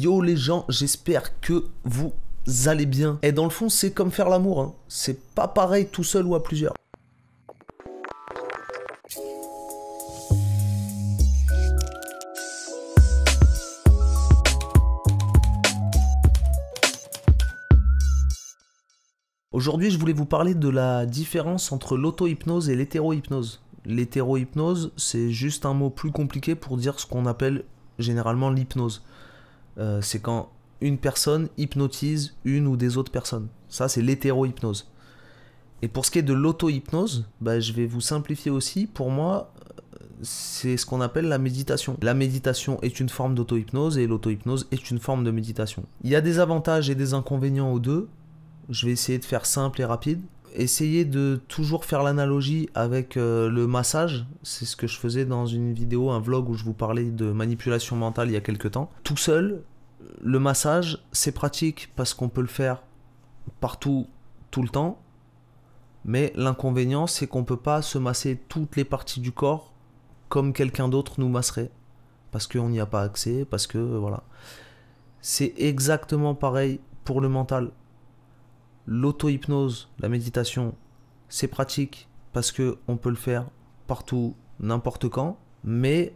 Yo les gens, j'espère que vous allez bien. Et dans le fond, c'est comme faire l'amour, hein. c'est pas pareil tout seul ou à plusieurs. Aujourd'hui, je voulais vous parler de la différence entre l'auto-hypnose et l'hétéro-hypnose. L'hétéro-hypnose, c'est juste un mot plus compliqué pour dire ce qu'on appelle généralement l'hypnose. Euh, c'est quand une personne hypnotise une ou des autres personnes. Ça, c'est l'hétérohypnose. Et pour ce qui est de l'auto-hypnose, bah, je vais vous simplifier aussi. Pour moi, c'est ce qu'on appelle la méditation. La méditation est une forme d'auto-hypnose et l'auto-hypnose est une forme de méditation. Il y a des avantages et des inconvénients aux deux. Je vais essayer de faire simple et rapide essayer de toujours faire l'analogie avec euh, le massage. C'est ce que je faisais dans une vidéo, un vlog où je vous parlais de manipulation mentale il y a quelques temps. Tout seul, le massage, c'est pratique parce qu'on peut le faire partout, tout le temps. Mais l'inconvénient, c'est qu'on ne peut pas se masser toutes les parties du corps comme quelqu'un d'autre nous masserait. Parce qu'on n'y a pas accès, parce que euh, voilà. C'est exactement pareil pour le mental l'auto-hypnose, la méditation, c'est pratique parce que on peut le faire partout, n'importe quand, mais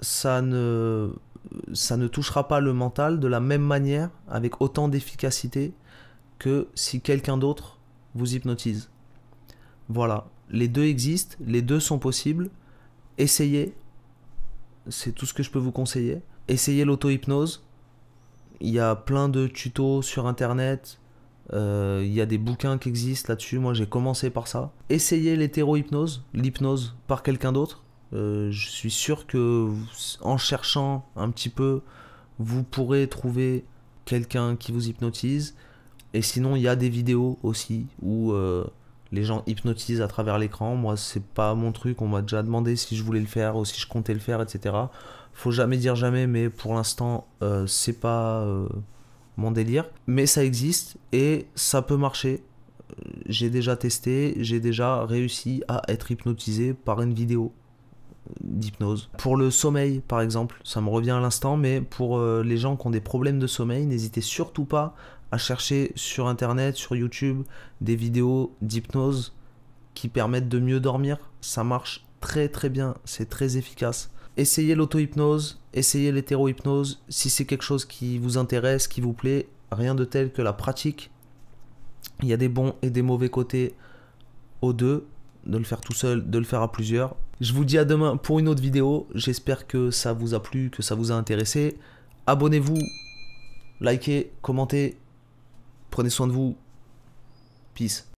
ça ne ça ne touchera pas le mental de la même manière avec autant d'efficacité que si quelqu'un d'autre vous hypnotise. Voilà, les deux existent, les deux sont possibles. Essayez, c'est tout ce que je peux vous conseiller. Essayez l'auto-hypnose. Il y a plein de tutos sur internet, euh, il y a des bouquins qui existent là-dessus. Moi, j'ai commencé par ça. Essayez l'hétérohypnose l'hypnose par quelqu'un d'autre. Euh, je suis sûr que en cherchant un petit peu, vous pourrez trouver quelqu'un qui vous hypnotise. Et sinon, il y a des vidéos aussi où euh, les gens hypnotisent à travers l'écran. Moi, c'est pas mon truc. On m'a déjà demandé si je voulais le faire ou si je comptais le faire, etc. Faut jamais dire jamais, mais pour l'instant, c'est pas mon délire. Mais ça existe et ça peut marcher. J'ai déjà testé, j'ai déjà réussi à être hypnotisé par une vidéo d'hypnose. Pour le sommeil, par exemple, ça me revient à l'instant, mais pour euh, les gens qui ont des problèmes de sommeil, n'hésitez surtout pas à chercher sur Internet, sur YouTube, des vidéos d'hypnose qui permettent de mieux dormir. Ça marche très très bien, c'est très efficace essayez l'auto-hypnose, essayez l'hétéro-hypnose, si c'est quelque chose qui vous intéresse, qui vous plaît, rien de tel que la pratique. Il y a des bons et des mauvais côtés aux deux, de le faire tout seul, de le faire à plusieurs. Je vous dis à demain pour une autre vidéo, j'espère que ça vous a plu, que ça vous a intéressé. Abonnez-vous, likez, commentez, prenez soin de vous. Peace.